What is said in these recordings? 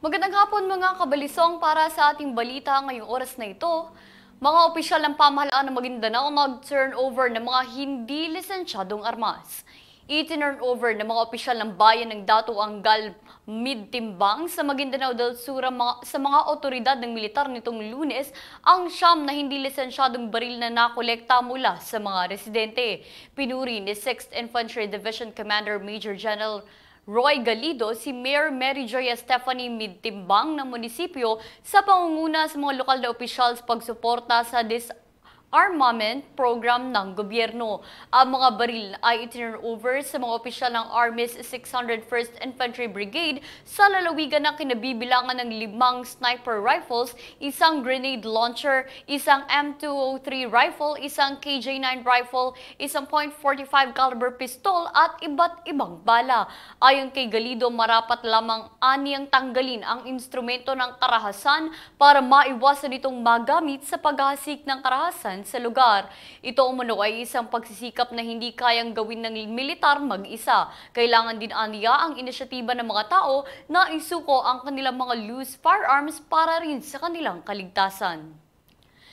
Magandang hapon mga kabalisong para sa ating balita ngayong oras na ito. Mga opisyal ng pamahalaan ng Maguindanao mag-turn over ng mga hindi lisensyadong armas. I-turn over ng mga opisyal ng bayan ng Dato Anggal Midtimbang sa Maguindanao del Sur sa mga otoridad ng militar nitong lunes ang siyam na hindi lisensyadong baril na nakolekta mula sa mga residente. Pinuri ni 6th Infantry Division Commander Major General Roy Galido si Mayor Mary Joy Stephanie Midtimbang ng munisipyo sa pangunguna sa mga lokal na opisyal sa pagsuporta sa dis armament program ng gobyerno. Ang mga baril ay itinurover sa mga opisyal ng Army's 601st Infantry Brigade sa lalawigan na kinabibilangan ng limang sniper rifles, isang grenade launcher, isang M203 rifle, isang KJ9 rifle, isang .45 caliber pistol at iba't ibang bala. Ayon kay Galido, marapat lamang aniyang tanggalin ang instrumento ng karahasan para maiwasan itong magamit sa paghahasik ng karahasan sa lugar. Ito umuno ay isang pagsisikap na hindi kayang gawin ng militar mag-isa. Kailangan din aniya ang inisyatiba ng mga tao na isuko ang kanilang mga loose firearms para rin sa kanilang kaligtasan.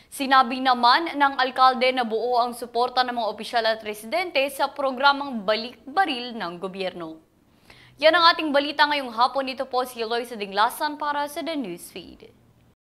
Sinabi naman ng alkalde na buo ang suporta ng mga opisyal at residente sa programang balik-baril ng gobyerno. Yan ang ating balita ngayong hapon. Ito po si Eloisa Dinglasan para sa The News Feed.